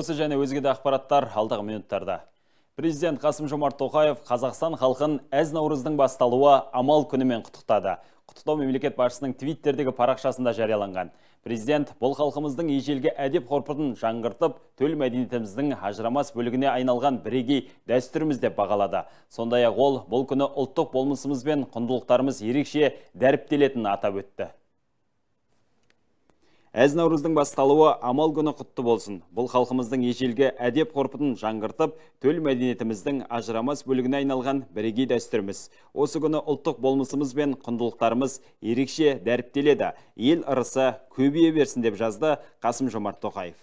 Осы және өзге де ақпараттар алдағы минуттарда. Президент Қасым Жомарт Тоқаев Қазақстан халқын әз наурыздың басталуы амал күнімен құттықтады. Құттықтау мемлекет басшысының твиттердегі парақшасында жарияланған. Президент бұл халқымыздың ежелгі әдеп ғұрпын жаңғыртып, төл мәдениетіміздің ажырамас бөлігіне айналған бірегей дәстүріміз деп бағалады. Сондай ақ ол бұл күні ұлттық болмысымыз бен құндылықтарымыз ерекше дәріптелетін атап өтті әз наурыздың басталуы амал күні құтты болсын бұл халқымыздың ежелгі әдеп қорпытын жаңғыртып төл мәдениетіміздің ажырамас бөлігіне айналған бірегей дәстүріміз осы күні ұлттық болмысымыз бен құндылықтарымыз ерекше дәріптеледі ел ұрысы көбейе берсін деп жазды қасым жомарт тоқаев